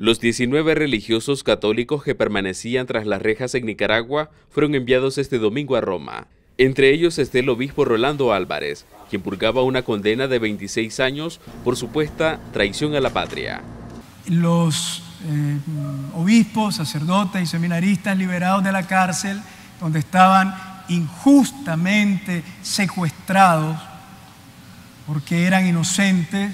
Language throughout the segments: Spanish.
Los 19 religiosos católicos que permanecían tras las rejas en Nicaragua fueron enviados este domingo a Roma. Entre ellos está el obispo Rolando Álvarez, quien purgaba una condena de 26 años por supuesta traición a la patria. Los eh, obispos, sacerdotes y seminaristas liberados de la cárcel, donde estaban injustamente secuestrados porque eran inocentes,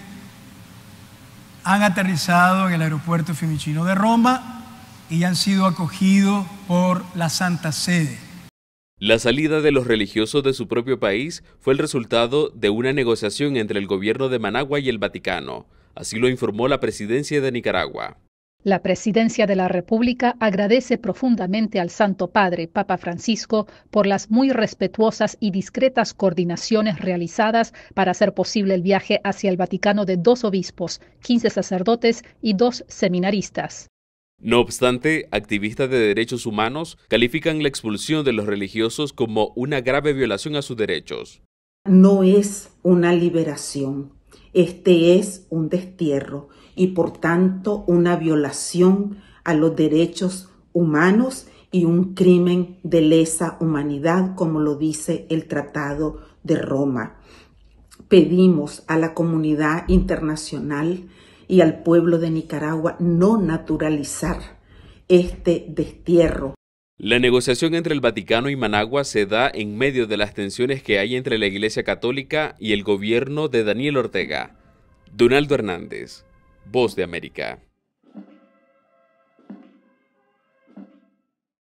han aterrizado en el aeropuerto Fiumicino de Roma y han sido acogidos por la Santa Sede. La salida de los religiosos de su propio país fue el resultado de una negociación entre el gobierno de Managua y el Vaticano, así lo informó la presidencia de Nicaragua. La Presidencia de la República agradece profundamente al Santo Padre, Papa Francisco, por las muy respetuosas y discretas coordinaciones realizadas para hacer posible el viaje hacia el Vaticano de dos obispos, 15 sacerdotes y dos seminaristas. No obstante, activistas de derechos humanos califican la expulsión de los religiosos como una grave violación a sus derechos. No es una liberación, este es un destierro y por tanto una violación a los derechos humanos y un crimen de lesa humanidad, como lo dice el Tratado de Roma. Pedimos a la comunidad internacional y al pueblo de Nicaragua no naturalizar este destierro. La negociación entre el Vaticano y Managua se da en medio de las tensiones que hay entre la Iglesia Católica y el gobierno de Daniel Ortega. Donaldo Hernández, Voz de América.